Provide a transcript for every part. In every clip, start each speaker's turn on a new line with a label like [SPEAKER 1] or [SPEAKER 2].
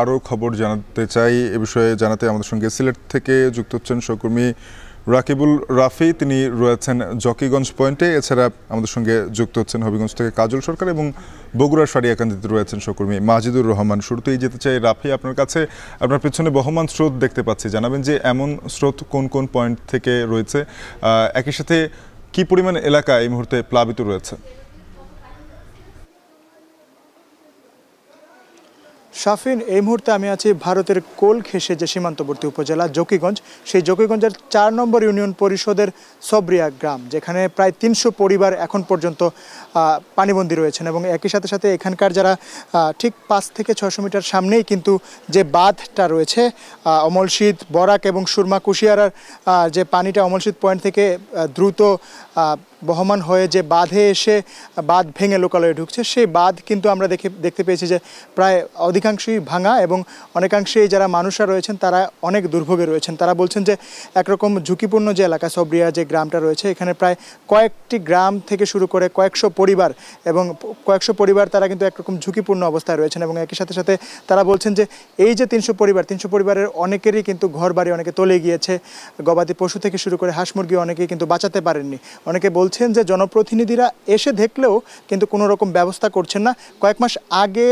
[SPEAKER 1] আরও খবর জানাতে চাই এ বিষয়ে জানাতে আমাদের সঙ্গে সিলেট থেকে যুক্ত হচ্ছেন সহকর্মী রাকিবুল রাফি তিনি রয়েছেন জকিগঞ্জ পয়েন্টে এছাড়া আমাদের সঙ্গে যুক্ত হচ্ছেন হবিগঞ্জ থেকে কাজল সরকার এবং বগুড়ার সারিয়াকান্দিতে রয়েছেন সহকর্মী মাজিদুর রহমান শুরুতেই যেতে চাই রাফি আপনার কাছে আপনার পেছনে বহমান স্রোত দেখতে পাচ্ছি জানাবেন যে এমন স্রোত কোন কোন পয়েন্ট থেকে রয়েছে একই সাথে কি পরিমাণ এলাকা এই মুহূর্তে প্লাবিত রয়েছে
[SPEAKER 2] শাফিন এই মুহূর্তে আমি আছি ভারতের কোল খেসে যে সীমান্তবর্তী উপজেলা জকিগঞ্জ সেই জকিগঞ্জের চার নম্বর ইউনিয়ন পরিষদের সবরিয়া গ্রাম যেখানে প্রায় তিনশো পরিবার এখন পর্যন্ত পানিবন্দী রয়েছেন এবং একই সাথে সাথে এখানকার যারা ঠিক পাঁচ থেকে ছশো মিটার সামনেই কিন্তু যে বাঁধটা রয়েছে অমলশীত বরাক এবং সুরমা কুশিয়ারার যে পানিটা অমলশীত পয়েন্ট থেকে দ্রুত বহমান হয়ে যে বাঁধে এসে বাঁধ ভেঙে লোকালয়ে ঢুকছে সেই বাঁধ কিন্তু আমরা দেখে দেখতে পেয়েছি যে প্রায় অধিকাংশই ভাঙা এবং অনেকাংশেই যারা মানুষরা রয়েছেন তারা অনেক দুর্ভোগে রয়েছেন তারা বলছেন যে একরকম ঝুঁকিপূর্ণ যে এলাকা সবরিয়া যে গ্রামটা রয়েছে এখানে প্রায় কয়েকটি গ্রাম থেকে শুরু করে কয়েকশো পরিবার এবং কয়েকশো পরিবার তারা কিন্তু একরকম ঝুঁকিপূর্ণ অবস্থায় রয়েছেন এবং একই সাথে সাথে তারা বলছেন যে এই যে তিনশো পরিবার তিনশো পরিবারের অনেকেরই কিন্তু ঘর বাড়ি অনেকে তলে গিয়েছে গবাদি পশু থেকে শুরু করে হাঁস মুরগি অনেকেই কিন্তু বাঁচাতে পারেননি অনেকে বল বলছেন যে জনপ্রতিনিধিরা এসে দেখলেও কিন্তু কোনো রকম ব্যবস্থা করছেন না কয়েক মাস আগে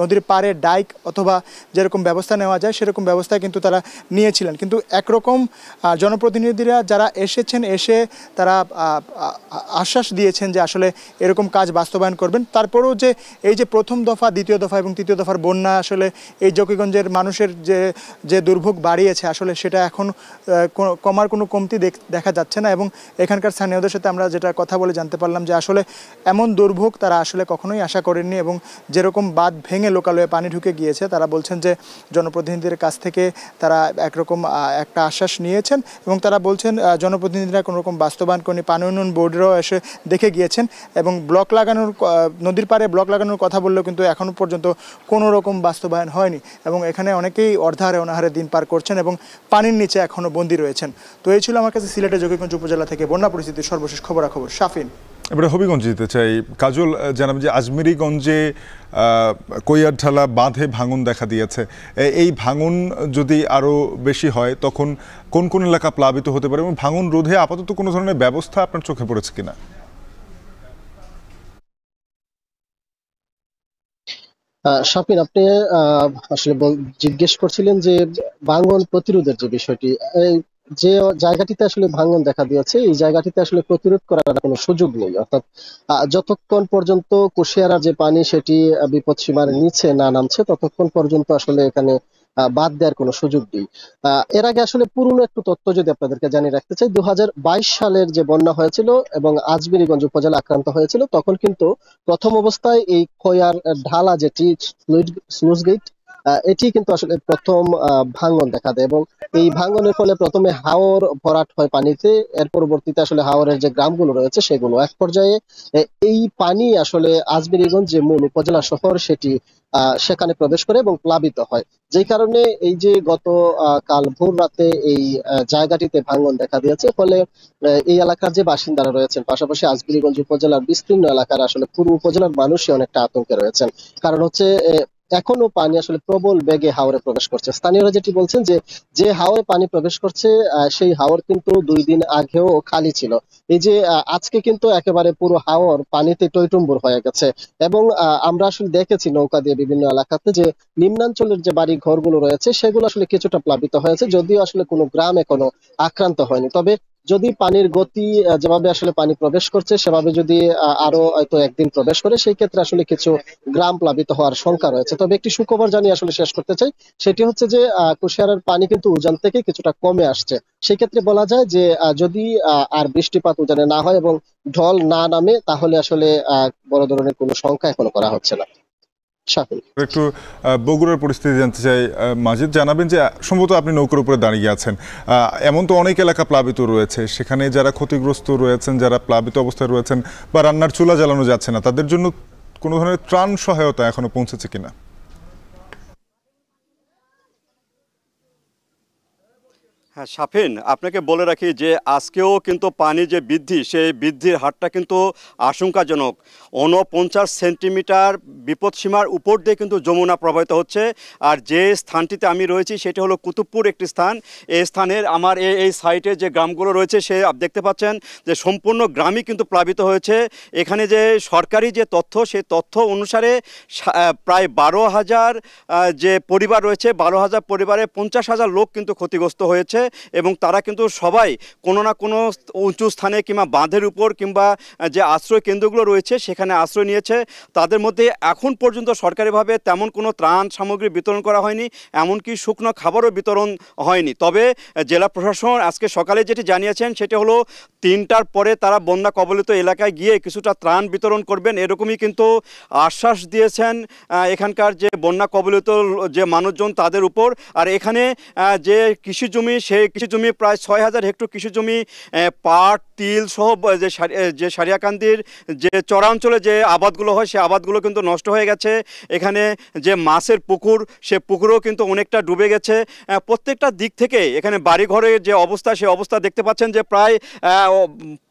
[SPEAKER 2] নদীর পাড়ে ডাইক অথবা যেরকম ব্যবস্থা নেওয়া যায় সেরকম ব্যবস্থা কিন্তু তারা নিয়েছিলেন কিন্তু একরকম জনপ্রতিনিধিরা যারা এসেছেন এসে তারা আশ্বাস দিয়েছেন যে আসলে এরকম কাজ বাস্তবায়ন করবেন তারপরেও যে এই যে প্রথম দফা দ্বিতীয় দফা এবং তৃতীয় দফার বন্যা আসলে এই জকিগঞ্জের মানুষের যে যে দুর্ভোগ বাড়িয়েছে আসলে সেটা এখন কমার কোনো কমতি দেখা যাচ্ছে না এবং এখানকার স্থানীয়দের সাথে আমরা আমরা যেটা কথা বলে জানতে পারলাম যে আসলে এমন দুর্ভোগ তারা আসলে কখনোই আশা করেননি এবং যেরকম বাঁধ ভেঙে লোকালয়ে পানি ঢুকে গিয়েছে তারা বলছেন যে জনপ্রতিনিধিদের কাছ থেকে তারা একরকম একটা আশ্বাস নিয়েছেন এবং তারা বলছেন জনপ্রতিনিধিরা কোনো রকম বাস্তবায়ন করেনি পানি উন্নয়ন বোর্ডেরও এসে দেখে গিয়েছেন এবং ব্লক লাগানোর নদীর পাড়ে ব্লক লাগানোর কথা বললেও কিন্তু এখনও পর্যন্ত কোনো রকম বাস্তবায়ন হয়নি এবং এখানে অনেকেই অর্ধাহারে অনাহারে দিন পার করছেন এবং পানির নিচে এখনও বন্দী রয়েছেন তো এই ছিল আমার কাছে সিলেটের যোগীগঞ্জ উপজেলা থেকে বন্যা পরিস্থিতির সর্বশেষ খবরাখবর শাফিন
[SPEAKER 1] এবারে হবিগঞ্জে যেতে চাই কাজল জানাব যে আজমেরিগঞ্জে কৈয়ারঢালা বাঁধে ভাঙন দেখা দিয়েছে এই ভাঙন যদি আরও বেশি হয় তখন কোন কোন এলাকা প্লাবিত হতে পারে এবং ভাঙন রোধে আপাতত কোনো ধরনের ব্যবস্থা আপনার চোখে পড়েছে কিনা
[SPEAKER 3] শাপিন আপনি আসলে জিজ্ঞেস করছিলেন যে ভাঙন প্রতিরোধের যে বিষয়টি যে জায়গাটিতে আসলে ভাঙন দেখা দিয়েছে এই জায়গাটিতে আসলে প্রতিরোধ করার কোনো সুযোগ নেই অর্থাৎ যতক্ষণ পর্যন্ত কুশিয়ারা যে পানি সেটি বিপদ সীমার নিচে না নামছে ততক্ষণ পর্যন্ত আসলে এখানে বাদ দেওয়ার কোনো সুযোগ নেই এর আগে আসলে পুরনো একটু তথ্য যদি আপনাদেরকে জানিয়ে রাখতে চাই দু সালের যে বন্যা হয়েছিল এবং আজমিরিগঞ্জ উপজেলা আক্রান্ত হয়েছিল তখন কিন্তু প্রথম অবস্থায় এই খয়ার ঢালা যেটি স্লুইস গেট এটি কিন্তু আসলে প্রথম ভাঙন দেখা দেয় এবং এই ভাঙনের ফলে প্রথমে হাওর ভরাট হয় পানিতে এর পরবর্তীতে আসলে হাওরের যে গ্রামগুলো রয়েছে সেগুলো এক পর্যায়ে এই পানি আসলে আজমিরিগঞ্জ যে মূল উপজেলা শহর সেটি সেখানে প্রবেশ করে এবং প্লাবিত হয় যে কারণে এই যে গত কাল ভোর রাতে এই জায়গাটিতে ভাঙন দেখা দিয়েছে ফলে এই এলাকার যে বাসিন্দারা রয়েছেন পাশাপাশি আজগিরিগঞ্জ উপজেলার বিস্তীর্ণ এলাকার আসলে পূর্ব উপজেলার মানুষই অনেকটা আতঙ্কে রয়েছেন কারণ হচ্ছে এখনো পানি আসলে প্রবল বেগে হাওরে প্রবেশ করছে স্থানীয়রা যেটি বলছেন যে যে হাওরে পানি প্রবেশ করছে সেই হাওর কিন্তু দুই দিন আগেও খালি ছিল এই যে আজকে কিন্তু একেবারে পুরো হাওর পানিতে টইটুম্বুর হয়ে গেছে এবং আমরা আসলে দেখেছি নৌকা দিয়ে বিভিন্ন এলাকাতে যে নিম্নাঞ্চলের যে বাড়ি ঘরগুলো রয়েছে সেগুলো আসলে কিছুটা প্লাবিত হয়েছে যদিও আসলে কোনো গ্রাম এখনো আক্রান্ত হয়নি তবে যদি পানির গতি যেভাবে আসলে পানি প্রবেশ করছে সেভাবে যদি আরো হয়তো একদিন প্রবেশ করে সেই ক্ষেত্রে আসলে কিছু গ্রাম প্লাবিত হওয়ার শঙ্কা রয়েছে তবে একটি সুখবর জানিয়ে আসলে শেষ করতে চাই সেটি হচ্ছে যে কুশিয়ারের পানি কিন্তু উজান থেকে কিছুটা কমে আসছে সেক্ষেত্রে বলা যায় যে যদি আর বৃষ্টিপাত উজানে না হয় এবং ঢল না নামে তাহলে আসলে বড় ধরনের কোনো সংখ্যা এখনো করা হচ্ছে না
[SPEAKER 1] সাগর একটু বগুড়ার পরিস্থিতি জানতে চাই মাজিদ জানাবেন যে সম্ভবত আপনি নৌকার উপরে দাঁড়িয়ে আছেন এমন তো অনেক এলাকা প্লাবিত রয়েছে সেখানে যারা ক্ষতিগ্রস্ত রয়েছেন যারা প্লাবিত অবস্থায় রয়েছেন বা রান্নার চুলা জ্বালানো যাচ্ছে না তাদের জন্য কোনো ধরনের ত্রাণ সহায়তা এখনো পৌঁছেছে কিনা
[SPEAKER 4] হ্যাঁ সাফিন আপনাকে বলে রাখি যে আজকেও কিন্তু পানি যে বৃদ্ধি সেই বৃদ্ধির হারটা কিন্তু আশঙ্কাজনক ঊনপঞ্চাশ সেন্টিমিটার বিপদসীমার উপর দিয়ে কিন্তু যমুনা প্রবাহিত হচ্ছে আর যে স্থানটিতে আমি রয়েছি সেটি হলো কুতুবপুর একটি স্থান এই স্থানের আমার এই এই সাইটে যে গ্রামগুলো রয়েছে সে দেখতে পাচ্ছেন যে সম্পূর্ণ গ্রামই কিন্তু প্লাবিত হয়েছে এখানে যে সরকারি যে তথ্য সেই তথ্য অনুসারে প্রায় বারো হাজার যে পরিবার রয়েছে বারো হাজার পরিবারে পঞ্চাশ হাজার লোক কিন্তু ক্ষতিগ্রস্ত হয়েছে রয়েছে এবং তারা কিন্তু সবাই কোনো না কোনো উঁচু স্থানে কিংবা বাঁধের উপর কিংবা যে আশ্রয় কেন্দ্রগুলো রয়েছে সেখানে আশ্রয় নিয়েছে তাদের মধ্যে এখন পর্যন্ত সরকারিভাবে তেমন কোনো ত্রাণ সামগ্রী বিতরণ করা হয়নি এমনকি শুকনো খাবারও বিতরণ হয়নি তবে জেলা প্রশাসন আজকে সকালে যেটি জানিয়েছেন সেটি হলো তিনটার পরে তারা বন্যা কবলিত এলাকায় গিয়ে কিছুটা ত্রাণ বিতরণ করবেন এরকমই কিন্তু আশ্বাস দিয়েছেন এখানকার যে বন্যা কবলিত যে মানুষজন তাদের উপর আর এখানে যে কৃষি জমি সেই কৃষি জমি প্রায় ছয় হাজার হেক্টর কৃষি জমি পাট তিল সহ যে যে সারিয়াকান্দির যে চরাঞ্চলে যে আবাদগুলো হয় সে আবাদগুলো কিন্তু নষ্ট হয়ে গেছে এখানে যে মাছের পুকুর সে পুকুরও কিন্তু অনেকটা ডুবে গেছে প্রত্যেকটা দিক থেকে এখানে বাড়িঘরের যে অবস্থা সে অবস্থা দেখতে পাচ্ছেন যে প্রায়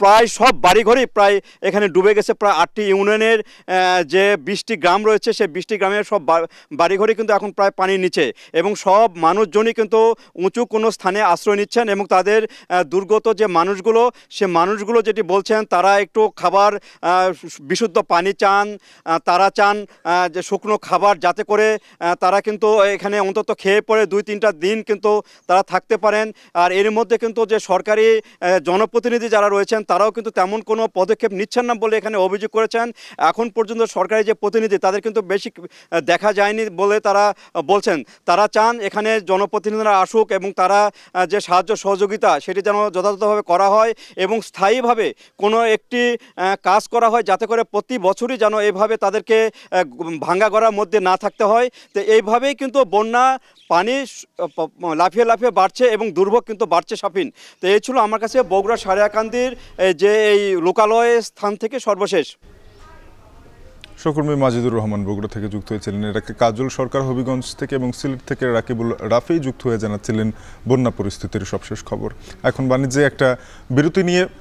[SPEAKER 4] প্রায় সব বাড়িঘরেই প্রায় এখানে ডুবে গেছে প্রায় আটটি ইউনিয়নের যে বিশটি গ্রাম রয়েছে সে বিশটি গ্রামের সব বাড়িঘরই কিন্তু এখন প্রায় পানির নিচে এবং সব মানুষজনই কিন্তু উঁচু কোনো স্থানে আশ্রয় নিচ্ছেন এবং তাদের দুর্গত যে মানুষগুলো সে মানুষগুলো যেটি বলছেন তারা একটু খাবার বিশুদ্ধ পানি চান তারা চান যে শুকনো খাবার যাতে করে তারা কিন্তু এখানে অন্তত খেয়ে পড়ে দুই তিনটা দিন কিন্তু তারা থাকতে পারেন আর এর মধ্যে কিন্তু যে সরকারি জনপ্রতিনিধি যারা রয়েছেন তারাও কিন্তু তেমন কোনো পদক্ষেপ নিচ্ছেন না বলে এখানে অভিযোগ করেছেন এখন পর্যন্ত সরকারি যে প্রতিনিধি তাদের কিন্তু বেশি দেখা যায়নি বলে তারা বলছেন তারা চান এখানে জনপ্রতিনিধিরা আসুক এবং তারা যে সাহায্য সহযোগিতা সেটি যেন যথাযথভাবে করা হয় এবং স্থায়ীভাবে কোনো একটি কাজ করা হয় যাতে করে প্রতি বছরই যেন এভাবে তাদেরকে ভাঙ্গা গড়ার মধ্যে না থাকতে হয় তো এইভাবেই কিন্তু বন্যা পানি লাফিয়ে লাফিয়ে বাড়ছে এবং দুর্ভোগ কিন্তু বাড়ছে সাফিন তো এই ছিল আমার কাছে বগুড়া সারিয়াকান্দির যে এই লোকালয় স্থান থেকে সর্বশেষ
[SPEAKER 1] সহকর্মী মাজিদুর রহমান বগুড়া থেকে যুক্ত হয়েছিলেন এটাকে কাজল সরকার হবিগঞ্জ থেকে এবং সিলেট থেকে রাকিবুল রাফি যুক্ত হয়ে জানাচ্ছিলেন বন্যা পরিস্থিতির সবশেষ খবর এখন বাণিজ্যে একটা বিরতি নিয়ে